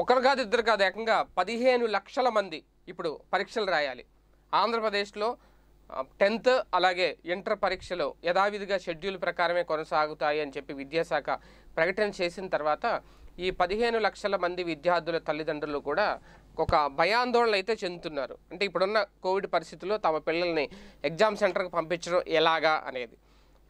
ఒకరు కాదు ఇద్దరు కాదు ఏకంగా పదిహేను లక్షల మంది ఇప్పుడు పరీక్షలు రాయాలి ఆంధ్రప్రదేశ్లో టెన్త్ అలాగే ఇంటర్ పరీక్షలు యథావిధిగా షెడ్యూల్ ప్రకారమే కొనసాగుతాయి అని చెప్పి విద్యాశాఖ ప్రకటన చేసిన తర్వాత ఈ పదిహేను లక్షల మంది విద్యార్థుల తల్లిదండ్రులు కూడా ఒక భయాందోళన అయితే చెందుతున్నారు అంటే ఇప్పుడున్న కోవిడ్ పరిస్థితుల్లో తమ పిల్లల్ని ఎగ్జామ్ సెంటర్కి పంపించడం ఎలాగా అనేది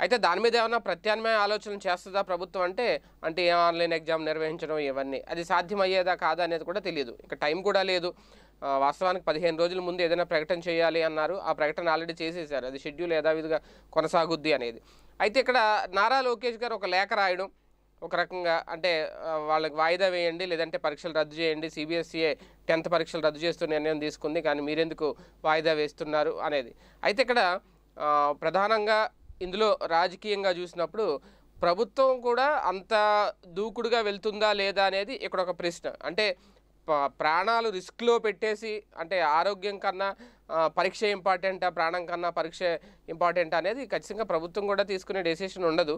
అయితే దాని మీద ఏమైనా ప్రత్యామ్నాయ ఆలోచన చేస్తుందా ప్రభుత్వం అంటే అంటే ఆన్లైన్ ఎగ్జామ్ నిర్వహించడం ఇవన్నీ అది సాధ్యమయ్యేదా కాదా అనేది కూడా తెలియదు ఇక టైం కూడా లేదు వాస్తవానికి పదిహేను రోజుల ముందు ఏదైనా ప్రకటన చేయాలి అన్నారు ఆ ప్రకటన ఆల్రెడీ చేసేసారు అది షెడ్యూల్ యథావిధిగా కొనసాగుద్ది అనేది అయితే ఇక్కడ నారా లోకేష్ గారు ఒక లేఖ రాయడం ఒక రకంగా అంటే వాళ్ళకి వాయిదా వేయండి లేదంటే పరీక్షలు రద్దు చేయండి సిబిఎస్ఈఏ టెన్త్ పరీక్షలు రద్దు చేస్తూ నిర్ణయం తీసుకుంది కానీ మీరెందుకు వాయిదా వేస్తున్నారు అనేది అయితే ఇక్కడ ప్రధానంగా ఇందులో రాజకీయంగా చూసినప్పుడు ప్రభుత్వం కూడా అంత దూకుడుగా వెళ్తుందా లేదా అనేది ఇక్కడ ఒక ప్రశ్న అంటే ప్రాణాలు రిస్క్లో పెట్టేసి అంటే ఆరోగ్యం కన్నా పరీక్ష ఇంపార్టెంటా ప్రాణం కన్నా పరీక్ష ఇంపార్టెంట్ అనేది ఖచ్చితంగా ప్రభుత్వం కూడా తీసుకునే డెసిషన్ ఉండదు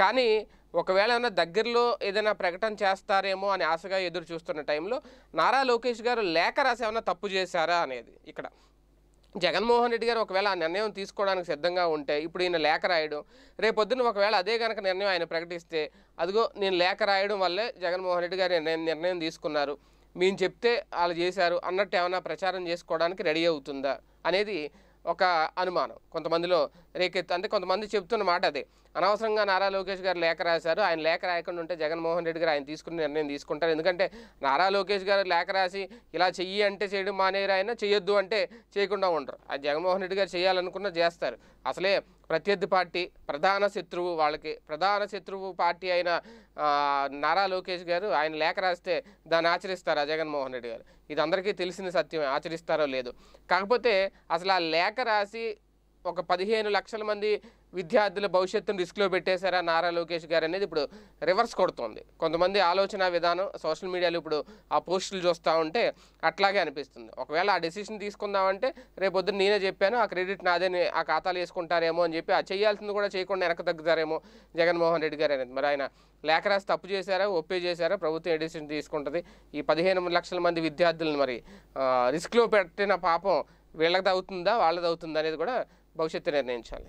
కానీ ఒకవేళ ఏమైనా దగ్గరలో ఏదైనా ప్రకటన చేస్తారేమో అని ఆశగా ఎదురు చూస్తున్న టైంలో నారా లోకేష్ గారు లేఖ రాసి ఏమైనా తప్పు చేశారా అనేది ఇక్కడ జగన్మోహన్ రెడ్డి గారు ఒకవేళ ఆ నిర్ణయం తీసుకోవడానికి సిద్ధంగా ఉంటే ఇప్పుడు ఈయన లేఖ రాయడం రేపొద్దున ఒకవేళ అదే కనుక నిర్ణయం ఆయన ప్రకటిస్తే అదిగో నేను లేఖ రాయడం వల్లే జగన్మోహన్ రెడ్డి గారు నిర్ణయం తీసుకున్నారు మేము చెప్తే వాళ్ళు చేశారు అన్నట్టు ఏమైనా ప్రచారం చేసుకోవడానికి రెడీ అవుతుందా అనేది ఒక అనుమానం కొంతమందిలో రేకెత్తు అంటే కొంతమంది చెప్తున్న మాట అదే అనవసరంగా నారా లోకేష్ గారు లేఖ రాశారు ఆయన లేఖ రాయకుండా ఉంటే జగన్మోహన్ రెడ్డి గారు ఆయన తీసుకున్న నిర్ణయం తీసుకుంటారు ఎందుకంటే నారా లోకేష్ గారు లేఖ రాసి ఇలా చెయ్యి అంటే చేయడం మానేరు ఆయన చేయొద్దు అంటే చేయకుండా ఉండరు అది జగన్మోహన్ రెడ్డి గారు చేయాలనుకున్న చేస్తారు అసలే ప్రత్యర్థి పార్టీ ప్రధాన శత్రువు వాళ్ళకి ప్రధాన శత్రువు పార్టీ అయిన నారా లోకేష్ గారు ఆయన లేఖ రాస్తే దాన్ని ఆచరిస్తారు జగన్మోహన్ రెడ్డి గారు ఇది అందరికీ తెలిసిన సత్యమే ఆచరిస్తారో లేదు కాకపోతే అసలు ఆ లేఖ రాసి ఒక పదిహేను లక్షల మంది విద్యార్థుల భవిష్యత్తును రిస్క్లో పెట్టేశారా నారా లోకేష్ గారు అనేది ఇప్పుడు రివర్స్ కొడుతోంది కొంతమంది ఆలోచన విధానం సోషల్ మీడియాలో ఇప్పుడు ఆ పోస్టులు చూస్తూ ఉంటే అట్లాగే అనిపిస్తుంది ఒకవేళ ఆ డెసిషన్ తీసుకుందామంటే రేపొద్దున నేనే చెప్పాను ఆ క్రెడిట్ నాదే ఆ ఖాతాలు వేసుకుంటారేమో అని చెప్పి ఆ చేయాల్సింది కూడా చేయకుండా వెనక తగ్గుతారేమో జగన్మోహన్ రెడ్డి గారు అనేది మరి ఆయన లేఖ రాసి తప్పు చేశారా ఒప్పే చేశారా ప్రభుత్వం ఏ డెసిషన్ తీసుకుంటుంది ఈ పదిహేను లక్షల మంది విద్యార్థులను మరి రిస్క్లో పెట్టిన పాపం వీళ్ళకి అవుతుందా వాళ్ళది అవుతుందా అనేది కూడా భవిష్యత్తు నిర్ణయించాలి